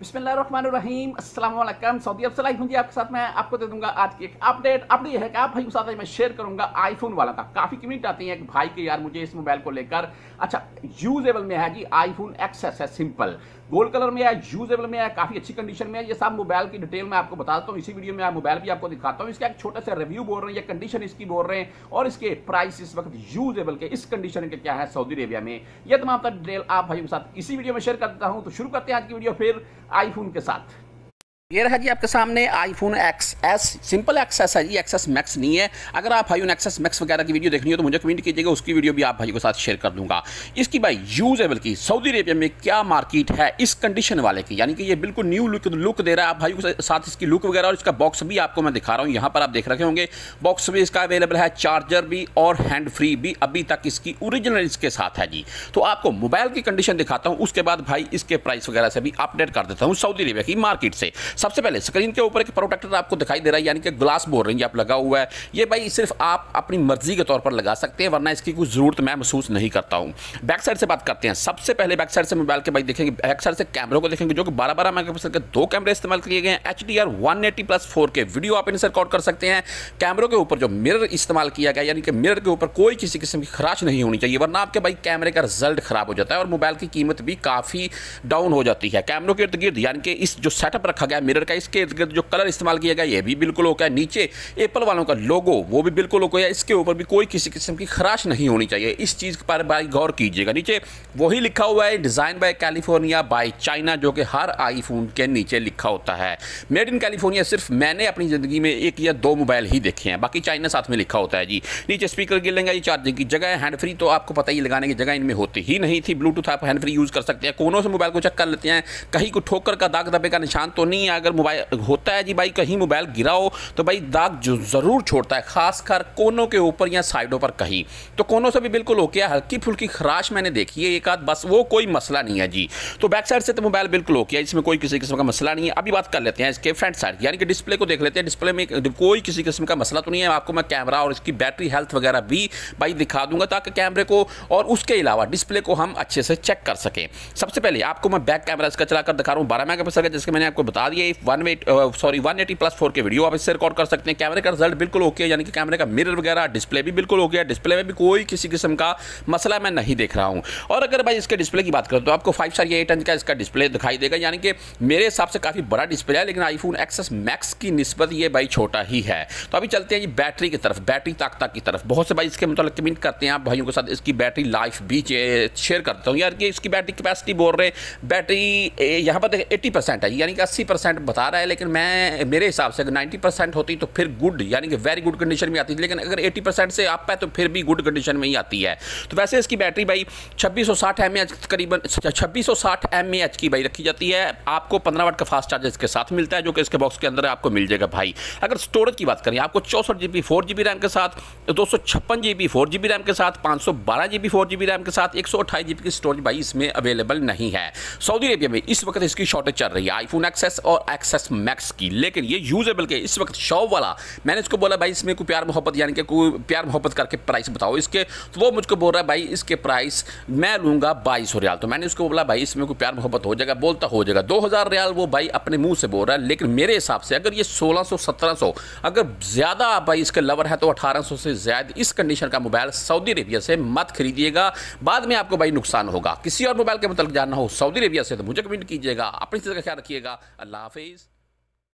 बिस्मिल्लाम Aslam Saudi अरब से live हूँ आपके साथ मैं आपको दे दूंगा आज की एक अपडेट अपडेट है कि आप भाई साथ मैं शेयर करूंगा आईफोन वाला था काफ़ी कमेंट आती है एक भाई के यार मुझे इस मोबाइल को लेकर अच्छा यूजेबल में है जी आईफोन एक्सेस है सिंपल गोल्ड कलर में है यूजेबल में है काफी अच्छी कंडीशन में है ये सब मोबाइल की डिटेल में आपको बताता हूँ इसी वीडियो में मोबाइल भी आपको दिखाता हूँ इसका एक छोटा सा रिव्यू बोल रहे हैं या कंडीशन इसकी बोल रहे हैं और इसके प्राइस इस वक्त यूजेबल के इस कंडीशन के क्या है सऊदी अरेबिया में यह तमाम डिटेल आप भाई के साथ इसी वीडियो में शेयर करता हूँ तो शुरू करते हैं आज की वीडियो फिर आईफोन के साथ ये रहा जी आपके सामने iPhone X S simple XS है जी एक्सेस मैक्स नहीं है अगर आप आईफोन एक्सेस मैक्स वगैरह की वीडियो देखनी हो तो मुझे कमेंट कीजिएगा उसकी वीडियो भी आप भाई के साथ शेयर कर दूंगा इसकी भाई यूजेबल की सऊदी अरेबिया में क्या मार्केट है इस कंडीशन वाले की यानी कि ये बिल्कुल न्यू लुक लुक दे रहा है आप भाई के साथ इसकी लुक वगैरह और इसका बॉक्स भी आपको मैं दिखा रहा हूँ यहाँ पर आप देख रखे होंगे बॉक्स भी इसका अवेलेबल है चार्जर भी और हैंड फ्री भी अभी तक इसकी ओरिजिनल इसके साथ है जी तो आपको मोबाइल की कंडीशन दिखाता हूँ उसके बाद भाई इसके प्राइस वगैरह से भी अपडेट कर देता हूँ सऊदी अरेबिया की मार्केट से सबसे पहले स्क्रीन के ऊपर एक प्रोटेक्टर आपको दिखाई दे रहा है यानी कि ग्लास बोल रही आप लगा हुआ है ये भाई सिर्फ आप अपनी मर्जी के तौर पर लगा सकते हैं वरना इसकी कुछ ज़रूरत मैं महसूस नहीं करता हूँ बैक साइड से बात करते हैं सबसे पहले बैक साइड से मोबाइल के भाई देखेंगे बैक साइड से कैमरों को देखेंगे जो कि बारह बारह मेगा के दो कैमरे इस्तेमाल किए गए हैं H D R one eighty plus four K video आप इनसे रिकॉर्ड कर सकते हैं कैमरों के ऊपर जो मिरर इस्तेमाल किया गया यानी कि मिरर के ऊपर कोई किसी किस्म की खराश नहीं होनी चाहिए वरना आपके भाई कैमरे का रिजल्ट खराब हो जाता है और मोबाइल की कीमत भी काफ़ी डाउन हो जाती है कैमरों के इर्द गिर्द यानी कि इस जो सेटअप रखा गया मिरर का इसके इर्द गिर्द जो कलर इस्तेमाल किया गया ये भी बिल्कुल ओके है नीचे एप्पल वालों का लोगो वो भी बिल्कुल ओके है इसके ऊपर भी कोई किसी किस्म की खराश नहीं होनी चाहिए इस चीज़ पर भाई गौर कीजिएगा नीचे वही लिखा हुआ है design by California by China जो कि हर आईफोन के नीचे लिखा होता है मेड इन कैलिफोर्निया सिर्फ मैंने अपनी ज़िंदगी में एक या दो मोबाइल ही देखे हैं बाकी चाइना साथ में लिखा होता है जी नीचे स्पीकर गिर लेंगे ये चार्जिंग की जगह हैंड फ्री तो आपको पता ही लगाने की जगह इनमें होती ही नहीं थी ब्लूटूथ आप हैंड फ्री यूज़ कर सकते हैं कोनों से मोबाइल को चेक कर लेते हैं कहीं को ठोकर का दाग दबे का निशान तो नहीं आया अगर मोबाइल होता है जी भाई कहीं मोबाइल गिरा हो तो भाई दाग जो ज़रूर छोड़ता है खासकर कोनों के ऊपर या साइडों पर कहीं तो कोनों से भी बिल्कुल ओके है हल्की फुल्की खराश मैंने देखी है एक आध बस वो कोई मसला नहीं है जी तो बैक साइड से तो मोबाइल बिल्कुल ओके है इसमें कोई किसी किस्म का मसला नहीं है अभी बात कर लेते हैं इसके फ्रंट साइड यानी कि डिस्प्ले को देख लेते हैं डिस्प्ले में कोई किसी किस्म का मसला तो नहीं है आपको मैं कैमरा और इसकी बैटरी हेल्थ वगैरह भी भाई दिखा दूंगा ताकि कैमरे को और उसके अलावा डिस्प्ले को हम अच्छे से चेक कर सकें सबसे पहले आपको मैं बैक कैमरा इसका चलाकर दिखा रहा हूँ बारह मेगा पिक्सल का जिसके मैंने आपको बता दिया one eight sorry one eighty plus four K video आप इससे रिकॉर्ड कर सकते हैं कैमरे का रिजल्ट बिल्कुल ओके है यानी कि कैमरे का मिरर वगैरह डिस्प्ले भी बिल्कुल ओके है डिस्प्ले में भी कोई किसी किस्म का मसला मैं नहीं देख रहा हूँ और अगर भाई इसके डिस्प्ले की बात करें तो आपको फाइव स्टार या एट इंच का इसका डिस्प्ले दिखाई देगा यानी कि मेरे हिसाब से काफ़ी बड़ा डिस्प्ले है लेकिन आईफोन एक्सेस मैक्स की नस्बत ये भाई छोटा ही है तो अभी चलते हैं ये बैटरी की तरफ बैटरी ताकत की तरफ बहुत से भाई इसके मतलब कमेंट करते हैं आप भाइयों के साथ इसकी बैटरी लाइफ भी शेयर करता हूँ यार कि इसकी बैटरी कैपेसिटी बोल रहे हैं बैटरी यहाँ पर देखें एट्टी है यानी कि अस्सी परसेंट बता रहा है लेकिन मैं मेरे हिसाब से अगर नाइन्टी परसेंट होती तो फिर गुड यानी कि वेरी गुड कंडीशन में आती थी लेकिन अगर एटी परसेंट से आप है तो फिर भी गुड कंडीशन में ही आती है तो वैसे इसकी बैटरी भाई छब्बीस सौ साठ करीबन छब्बीस सौ की भाई रखी जाती है आपको पंद्रह वाट का फास्ट चार्जर इसके साथ मिलता है जो कि इसके बॉक्स के अंदर आपको मिल जाएगा भाई अगर स्टोरेज की बात करें आपको चौंसठ जी बी रैम के साथ दो सौ छप्पन रैम के साथ पाँच सौ बारह G B four G B RAM के साथ एक सौ अट्ठाईस जी बी की स्टोरेज भाई इसमें अवेलेबल नहीं है सऊदी अरेबिया में इस वक्त इसकी शॉर्टेज चल रही है आईफोन एक्सेस और और एक्सेस मैक्स की लेकिन ये यूजेबल के इस वक्त शॉप वाला मैंने इसको बोला भाई इसमें कोई प्यार मोहब्बत यानी कि कोई प्यार मोहब्बत करके प्राइस बताओ इसके तो वो मुझको बोल रहा है भाई इसके प्राइस मैं लूँगा बाईस रियाल तो मैंने उसको बोला भाई इसमें कोई प्यार मोहब्बत हो जाएगा बोलता हो जाएगा दो रियाल वो भाई अपने मुँह से बोल रहा है लेकिन मेरे हिसाब से अगर ये सोलह सौ अगर ज़्यादा भाई इसके लवर है तो अठारह से ज़्यादा इस कंडीशन का मोबाइल सऊदी अरेबिया से मत खरीदिएगा बाद में आपको भाई नुकसान होगा किसी और मोबाइल के मतलब जानना हो सऊदी अरेबिया से तो मुझे कमेंट कीजिएगा अपनी चीज़ का ख्याल रखिएगा अल्लाह fez